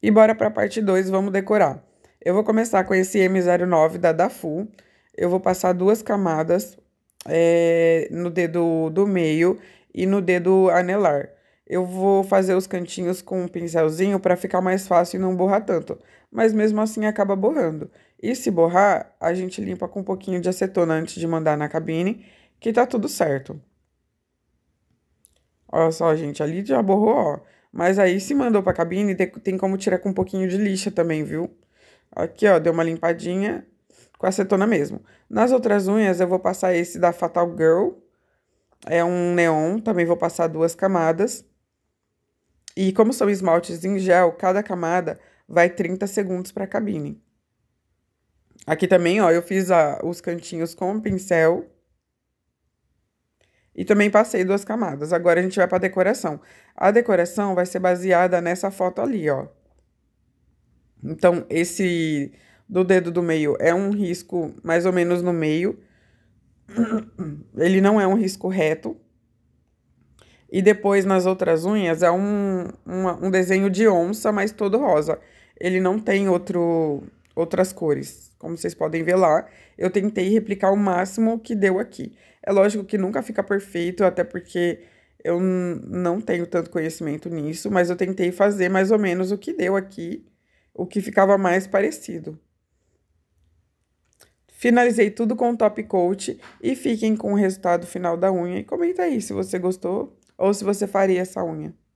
E bora para a parte 2, vamos decorar. Eu vou começar com esse M09 da Dafu. Eu vou passar duas camadas é, no dedo do meio e no dedo anelar. Eu vou fazer os cantinhos com um pincelzinho para ficar mais fácil e não borrar tanto. Mas mesmo assim acaba borrando. E se borrar, a gente limpa com um pouquinho de acetona antes de mandar na cabine, que tá tudo certo. Olha só, gente, ali já borrou, ó. Mas aí se mandou pra cabine, tem como tirar com um pouquinho de lixa também, viu? Aqui, ó, deu uma limpadinha com acetona mesmo. Nas outras unhas eu vou passar esse da Fatal Girl. É um neon, também vou passar duas camadas. E como são esmaltes em gel, cada camada vai 30 segundos para a cabine. Aqui também, ó, eu fiz a, os cantinhos com o pincel e também passei duas camadas. Agora a gente vai para a decoração. A decoração vai ser baseada nessa foto ali, ó. Então, esse do dedo do meio é um risco mais ou menos no meio. Ele não é um risco reto. E depois, nas outras unhas, é um, uma, um desenho de onça, mas todo rosa. Ele não tem outro outras cores. Como vocês podem ver lá, eu tentei replicar o máximo que deu aqui. É lógico que nunca fica perfeito, até porque eu não tenho tanto conhecimento nisso, mas eu tentei fazer mais ou menos o que deu aqui, o que ficava mais parecido. Finalizei tudo com o top coat e fiquem com o resultado final da unha e comenta aí se você gostou ou se você faria essa unha.